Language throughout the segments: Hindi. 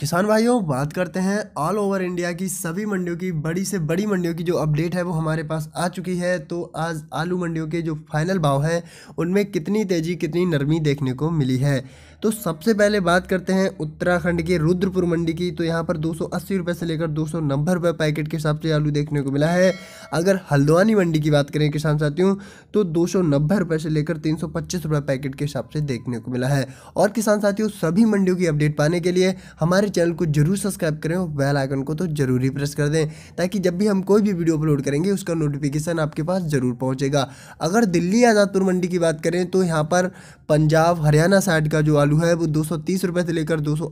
किसान भाइयों बात करते हैं ऑल ओवर इंडिया की सभी मंडियों की बड़ी से बड़ी मंडियों की जो अपडेट है वो हमारे पास आ चुकी है तो आज आलू मंडियों के जो फाइनल भाव हैं उनमें कितनी तेज़ी कितनी नरमी देखने को मिली है तो सबसे पहले बात करते हैं उत्तराखंड के रुद्रपुर मंडी की तो यहाँ पर दो रुपए से लेकर दो सौ पैकेट के हिसाब से आलू देखने को मिला है अगर हल्द्वानी मंडी की बात करें किसान साथियों तो दो रुपए से लेकर तीन रुपए पैकेट के हिसाब से देखने को मिला है और किसान साथियों सभी मंडियों की अपडेट पाने के लिए हमारे हमारे चैनल को जरूर सब्सक्राइब करें और बेल आइकन को तो जरूरी प्रेस कर दें ताकि जब भी हम कोई भी वीडियो अपलोड करेंगे उसका नोटिफिकेशन आपके पास ज़रूर पहुंचेगा अगर दिल्ली आज़ादपुर मंडी की बात करें तो यहाँ पर पंजाब हरियाणा साइड का जो आलू है वो दो सौ से लेकर दो सौ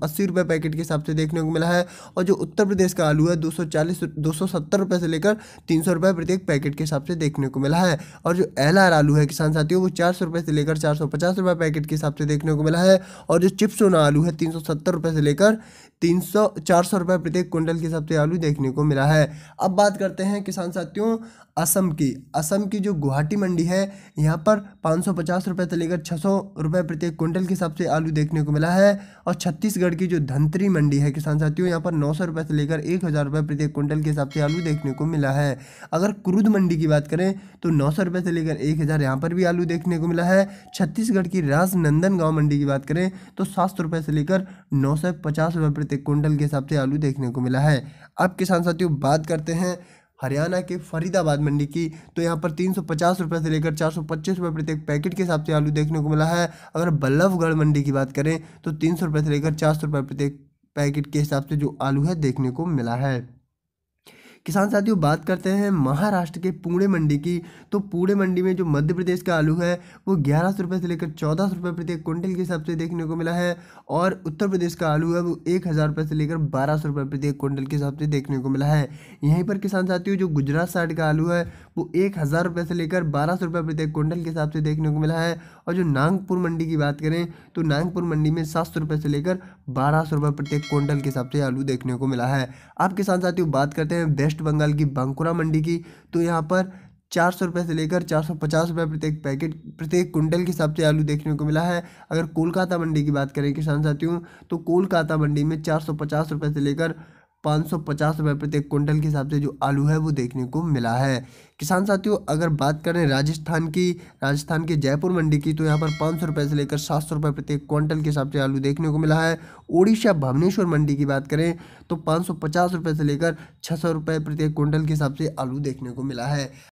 पैकेट के हिसाब से देखने को मिला है और जो उत्तर प्रदेश का आलू है दो सौ से लेकर तीन रुपए प्रत्येक पैकेट के हिसाब से देखने को मिला है और जो एल आलू है किसान साथियों वो चार रुपए से लेकर चार रुपए पैकेट के हिसाब से देखने को मिला है और जो चिप्सोना आलू है तीन सौ सत्तर रुपए से लेकर तीन सौ चार सौ रुपये प्रत्येक क्विंटल के हिसाब से आलू देखने को मिला है अब बात करते हैं किसान साथियों असम की असम की जो गुवाहाटी मंडी है यहाँ पर पाँच सौ पचास रुपये से लेकर छः सौ रुपये प्रत्येक कुंटल के हिसाब से आलू देखने को मिला है और छत्तीसगढ़ की जो धंतरी मंडी है किसान साथियों यहाँ पर नौ सौ रुपये से लेकर एक हज़ार रुपये प्रत्येक कुंटल के हिसाब से आलू देखने को मिला है अगर क्रूद मंडी की बात करें तो नौ सौ रुपये से लेकर एक हज़ार यहाँ पर भी आलू देखने को मिला है छत्तीसगढ़ की राजनंदन गाँव मंडी की बात करें तो सात सौ रुपये से लेकर नौ सौ पचास रुपये प्रति कुंटल के हिसाब से आलू देखने को मिला है अब किसान साथियों बात करते हैं हरियाणा के फरीदाबाद मंडी की तो यहाँ पर तीन सौ पचास से लेकर चार सौ पच्चीस रुपये पैकेट के हिसाब से आलू देखने को मिला है अगर बल्लभगढ़ मंडी की बात करें तो तीन सौ से लेकर चार सौ रुपये प्रत्येक पैकेट के हिसाब से जो आलू है देखने को मिला है किसान साथियों बात करते हैं महाराष्ट्र के पूणे मंडी की तो पूणे मंडी में जो मध्य प्रदेश का आलू है वो ग्यारह सौ रुपये से लेकर चौदह सौ रुपये प्रति क्विंटल के हिसाब से देखने को मिला है और उत्तर प्रदेश का आलू है वो एक हज़ार रुपये से लेकर बारह सौ रुपये प्रति क्विंटल के हिसाब से देखने को मिला है यहीं पर किसान साथियों जो गुजरात साइड का आलू है वो एक हज़ार रुपये से लेकर बारह सौ रुपये प्रत्येक कुंटल के हिसाब से देखने को मिला है और जो नागपुर मंडी की बात करें तो नागपुर मंडी में सात सौ रुपये से लेकर बारह सौ रुपये प्रत्येक कुंटल के हिसाब से आलू देखने को मिला है आप किसान साथियों बात करते हैं वेस्ट बंगाल की बांकुरा मंडी की तो यहाँ पर चार सौ रुपये से लेकर चार सौ पचास रुपये प्रत्येक पैकेट प्रत्येक कुंटल के हिसाब से आलू देखने को मिला है अगर कोलकाता मंडी की बात करें किसान साथियों तो कोलकाता मंडी में चार सौ पचास रुपये से लेकर पाँच सौ पचास रुपये प्रति क्विंटल के हिसाब से जो आलू है वो देखने को मिला है किसान साथियों अगर बात करें राजस्थान की राजस्थान के जयपुर मंडी की तो यहाँ पर पाँच सौ रुपये से लेकर सात सौ रुपये प्रति क्विंटल के हिसाब से आलू देखने को मिला है ओडिशा भुवनेश्वर मंडी की बात करें तो पाँच सौ पचास रुपये से लेकर छः सौ रुपये प्रति क्विंटल के हिसाब से आलू देखने को मिला है